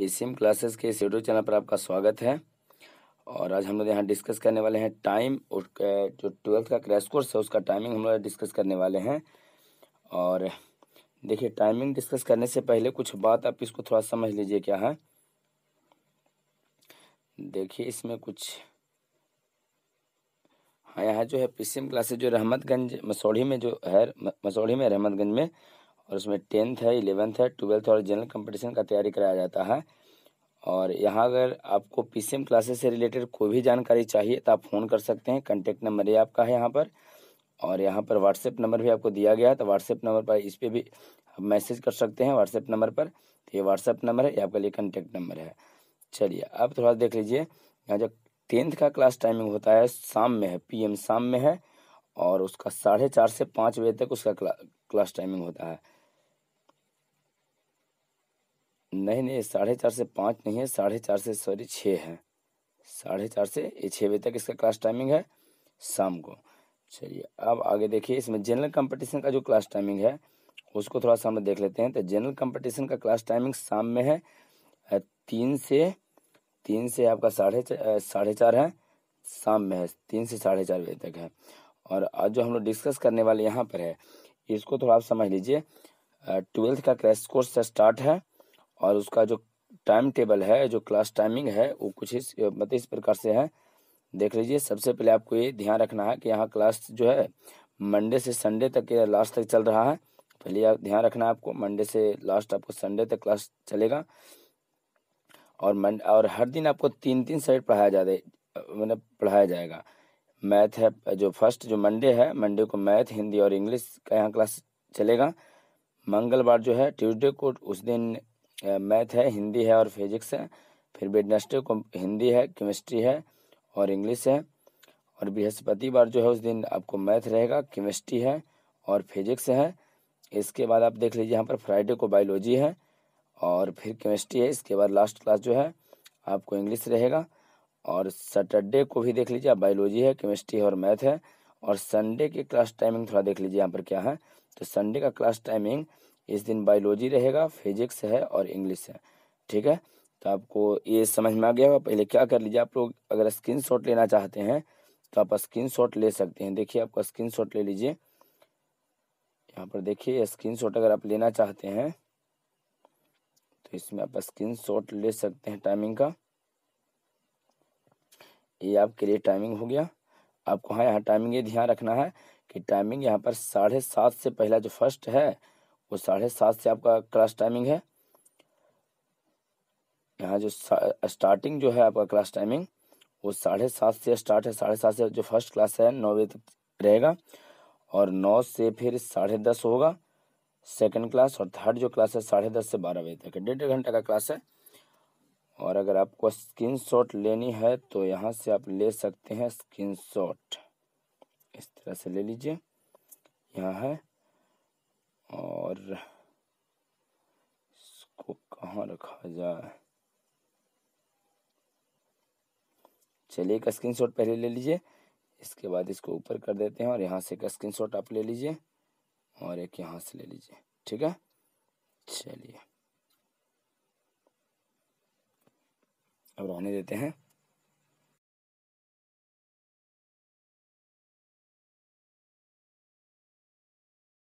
ये SIM classes के इस यूट्यूब चैनल पर आपका स्वागत है और आज हम लोग यहाँ डिस्कस करने वाले हैं टाइम और जो ट्वेल्थ का क्रैश कोर्स है उसका टाइमिंग हम लोग डिस्कस करने वाले हैं और देखिए टाइमिंग डिस्कस करने से पहले कुछ बात आप इसको थोड़ा समझ लीजिए क्या है देखिए इसमें कुछ हाँ यहाँ जो है पी क्लासेस जो रहमतगंज मसौढ़ी में जो है मसौढ़ी में रहमतगंज में और उसमें टेंथ है इलेवेंथ है ट्वेल्थ और जनरल कंपटीशन का तैयारी कराया जाता है और यहाँ अगर आपको पी क्लासेस से रिलेटेड कोई भी जानकारी चाहिए तो आप फ़ोन कर सकते हैं कंटेक्ट नंबर ये आपका है यहाँ पर और यहाँ पर व्हाट्सएप नंबर भी आपको दिया गया है तो व्हाट्सएप नंबर पर इस पर भी आप मैसेज कर सकते हैं व्हाट्सएप नंबर पर तो ये व्हाट्सएप नंबर है ये आपके लिए कंटेक्ट नंबर है चलिए आप थोड़ा देख लीजिए यहाँ जो टेंथ का क्लास टाइमिंग होता है शाम में है पी शाम में है और उसका साढ़े चार से पाँच बजे तक उसका क्ला, क्लास टाइमिंग होता है नहीं नहीं साढ़े चार से पाँच नहीं है साढ़े चार से सॉरी छः है साढ़े चार से छः बजे तक इसका क्लास टाइमिंग है शाम को चलिए अब आगे देखिए इसमें जनरल कंपटीशन का जो क्लास टाइमिंग है उसको थोड़ा सा हम देख लेते हैं तो जनरल कंपटीशन का क्लास टाइमिंग शाम में है तीन से तीन से आपका साढ़े साढ़े चार है शाम में है तीन से साढ़े चार बजे तक है और आज जो हम लोग डिस्कस करने वाले यहाँ पर है इसको थोड़ा आप समझ लीजिए ट्वेल्थ का क्रैश कोर्स स्टार्ट है और उसका जो टाइम टेबल है जो क्लास टाइमिंग है वो कुछ इस मतलब इस प्रकार से है देख लीजिए सबसे पहले आपको ये ध्यान रखना है कि यहाँ क्लास जो है मंडे से संडे तक या लास्ट तक चल रहा है पहले आप ध्यान रखना है आपको मंडे से लास्ट आपको संडे तक क्लास चलेगा और मन और हर दिन आपको तीन तीन साइड पढ़ाया जाए मतलब पढ़ाया जाएगा मैथ है जो फर्स्ट जो मंडे है मंडे को मैथ हिंदी और इंग्लिश का यहाँ क्लास चलेगा मंगलवार जो है ट्यूसडे को उस दिन मैथ है हिंदी है और फिजिक्स है फिर वेडनेसडे को हिंदी है केमिस्ट्री है और इंग्लिश है और बृहस्पतिवार जो है उस दिन आपको मैथ रहेगा केमिस्ट्री है और फिजिक्स है इसके बाद आप देख लीजिए यहाँ पर फ्राइडे को बायोलॉजी है और फिर केमिस्ट्री है इसके बाद लास्ट क्लास जो है आपको इंग्लिश रहेगा और सैटरडे को भी देख लीजिए आप बायोलॉजी है केमिस्ट्री और मैथ है और संडे की क्लास टाइमिंग थोड़ा देख लीजिए यहाँ पर क्या है तो संडे का क्लास टाइमिंग इस दिन बायोलॉजी रहेगा फिजिक्स है और इंग्लिश है ठीक है तो आपको ये समझ में आ गया होगा पहले क्या कर लीजिए आप लोग अगर स्क्रीन शॉट लेना चाहते हैं तो आप स्क्रीन शॉट ले सकते हैं देखिए आपका स्क्रीन शॉट ले लीजिए यहाँ पर देखिए स्क्रीन शॉट अगर आप लेना चाहते हैं तो इसमें आप स्क्रीन शॉट ले सकते हैं टाइमिंग का ये आपके लिए टाइमिंग हो गया आपको हाँ यहाँ टाइमिंग ये ध्यान रखना है कि टाइमिंग यहाँ पर साढ़े सात से पहला जो फर्स्ट है वो साढ़े सात से आपका क्लास टाइमिंग है यहाँ जो स्टार्टिंग जो है आपका क्लास टाइमिंग वो साढ़े सात से स्टार्ट है साढ़े सात से जो फर्स्ट क्लास है नौ बजे तक रहेगा और नौ से फिर साढ़े दस होगा सेकंड क्लास और थर्ड जो क्लास है साढ़े दस से बारह बजे तक डेढ़ घंटे का क्लास है और अगर आपको स्क्रीन शॉट लेनी है तो यहाँ से आप ले सकते हैं स्क्रीन शॉट इस तरह से ले लीजिए यहाँ है और इसको कहाँ रखा जाए चलिए एक शॉट पहले ले लीजिए इसके बाद इसको ऊपर कर देते हैं और यहाँ से एक शॉट आप ले लीजिए और एक यहाँ से ले लीजिए ठीक है चलिए अब रहने देते हैं